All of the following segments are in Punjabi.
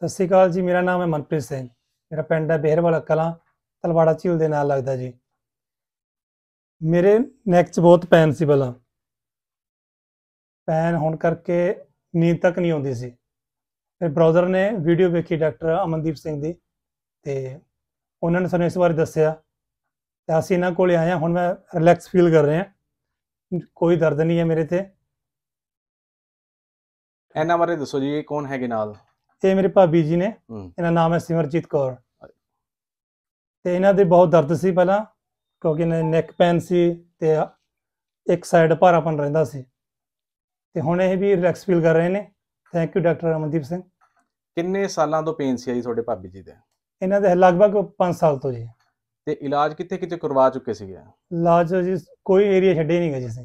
ਸਤਿ ਸ੍ਰੀ ਅਕਾਲ ਜੀ ਮੇਰਾ ਨਾਮ ਹੈ ਮਨਪ੍ਰੀਤ ਸਿੰਘ ਮੇਰਾ ਪਿੰਡ ਹੈ ਬਹਿਰਵਾਲਾ ਕਲਾਂ ਤਲਵਾੜਾ ਝੀਲ ਦੇ ਨਾਲ ਲੱਗਦਾ ਜੀ ਮੇਰੇ ਨੈਕ 'ਚ ਬਹੁਤ ਪੈਨ ਸੀ ਬਲਾ ਪੈਨ ਹੋਣ ਕਰਕੇ ਨੀਂਦ ਤੱਕ ਨਹੀਂ ਆਉਂਦੀ ਸੀ ਫਿਰ ਬ੍ਰਾਊਜ਼ਰ ਨੇ ਵੀਡੀਓ ਵੇਖੀ ਡਾਕਟਰ ਅਮਨਦੀਪ ਸਿੰਘ ਦੀ ਤੇ ਉਹਨਾਂ ਨੇ ਸਾਨੂੰ ਇਸ ਬਾਰੇ ਦੱਸਿਆ ਤੇ ਅਸੀਂ ਇਹਨਾਂ ਕੋਲੇ ਆਏ ਹੁਣ ਮੈਂ ਰਿਲੈਕਸ ਫੀਲ ਕਰ ਰਿਹਾ ਕੋਈ ਦਰਦ ਨਹੀਂ ਹੈ ਮੇਰੇ ਤੇ ਇਹਨਾਂ ਬਾਰੇ ਦੱਸੋ ਜੀ ਇਹ ਕੌਣ ਹੈਗੇ ਨਾਲ ਤੇ ਮੇਰੇ ਭਾਬੀ ਜੀ ਨੇ ਇਹਨਾਂ ਨਾਮ ਹੈ ਸਿਮਰਜੀਤ ਕੌਰ ਤੇ ਇਹਨਾਂ ਦੇ ਬਹੁਤ ਦਰਦ ਸੀ ਪਹਿਲਾਂ ਕਿਉਂਕਿ ਇਹਨਾਂ ਨੈਕ ਪੈਨ ਸੀ ਤੇ ਇੱਕ ਸਾਈਡ ਭਾਰਾਪਨ ਰਹਿੰਦਾ ਸੀ ਤੇ ਹੁਣ ਇਹ ਵੀ ਰਿਲੈਕਸ ਫੀਲ ਕਰ ਰਹੇ ਨੇ thank you doctor Amandeep Singh ਕਿੰਨੇ ਸਾਲਾਂ ਤੋਂ ਪੇਨ ਸੀ ਆਈ ਤੁਹਾਡੇ ਭਾਬੀ ਜੀ ਦੇ ਇਹਨਾਂ ਦੇ ਲਗਭਗ 5 ਸਾਲ ਤੋਂ ਜੀ ਤੇ ਇਲਾਜ ਕਿੱਥੇ ਕਿੱਥੇ ਕਰਵਾ ਚੁੱਕੇ ਸੀਗੇ ਇਲਾਜ ਜੀ ਕੋਈ ਏਰੀਆ ਛੱਡੇ ਨਹੀਂ ਗਏ ਜੀ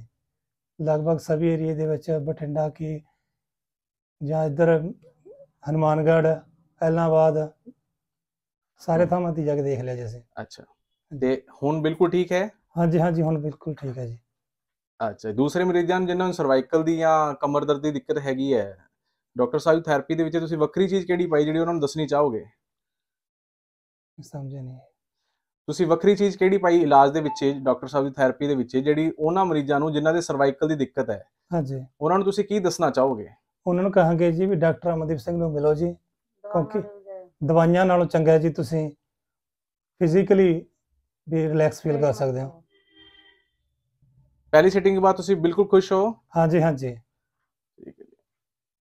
ਲਗਭਗ ਸਭੀ ਏਰੀਆ ਦੇ ਵਿੱਚ ਬਠਿੰਡਾ ਕੀ ਜਾਂ ਇੱਧਰ ਹਨੂਮਾਨਗੜ੍ਹ ਐਲਨਾਬਾਦ ਸਾਰੇ ਥਾਵਾਂ ਤੇ ਜਗ ਦੇਖ ਲਿਆ ਜੀ ਅਸੀਂ ਅੱਛਾ ਤੇ ਹੁਣ ਬਿਲਕੁਲ ਠੀਕ ਹੈ ਹਾਂਜੀ ਹਾਂਜੀ ਹੁਣ ਬਿਲਕੁਲ ਠੀਕ ਹੈ ਜੀ ਅੱਛਾ ਦੂਸਰੇ ਮਰੀਜ਼ਾਂ ਜਿਨ੍ਹਾਂ ਨੂੰ ਸਰਵਾਈਕਲ ਦੀ ਜਾਂ ਕਮਰ ਦਰਦ ਦੀ ਦਿੱਕਤ ਹੈਗੀ ਹੈ ਡਾਕਟਰ ਸਾਹਿਬ ਥੈਰੇਪੀ ਦੇ ਵਿੱਚ ਤੁਸੀਂ ਵੱਖਰੀ ਚੀਜ਼ ਕਿਹੜੀ ਪਾਈ ਜਿਹੜੀ ਉਹਨਾਂ ਨੂੰ ਦੱਸਣੀ ਚਾਹੋਗੇ ਸਮਝ ਨਹੀਂ ਤੁਸੀਂ ਵੱਖਰੀ ਚੀਜ਼ ਕਿਹੜੀ ਪਾਈ ਇਲਾਜ ਦੇ ਵਿੱਚ ਡਾਕਟਰ ਸਾਹਿਬ ਦੀ ਥੈਰੇਪੀ ਦੇ ਵਿੱਚ ਜਿਹੜੀ ਉਹਨਾਂ ਮਰੀਜ਼ਾਂ ਨੂੰ ਜਿਨ੍ਹਾਂ ਦੇ ਸਰਵਾਈਕਲ ਦੀ ਦਿੱਕਤ ਹੈ ਹਾਂਜੀ ਉਹਨਾਂ ਨੂੰ ਤੁਸੀਂ ਕੀ ਦੱਸਣਾ ਚਾਹੋਗੇ ਉਹਨਾਂ ਨੂੰ ਕਹਾਂਗੇ ਜੀ ਵੀ ਡਾਕਟਰ ਅਮਨਦੀਪ ਸਿੰਘ ਨੂੰ ਮਿਲੋ ਜੀ ਕਿਉਂਕਿ ਦਵਾਈਆਂ ਨਾਲੋਂ ਚੰਗਾ ਜੀ ਤੁਸੀਂ ਫਿਜ਼ੀਕਲੀ ਵੀ ਰਿਲੈਕਸ ਫੀਲ ਕਰ ਸਕਦੇ ਹੋ ਪਹਿਲੀ ਸੈਟਿੰਗ ਕੇ ਬਾਅਦ ਤੁਸੀਂ ਬਿਲਕੁਲ ਖੁਸ਼ ਹੋ ਹਾਂਜੀ ਹਾਂਜੀ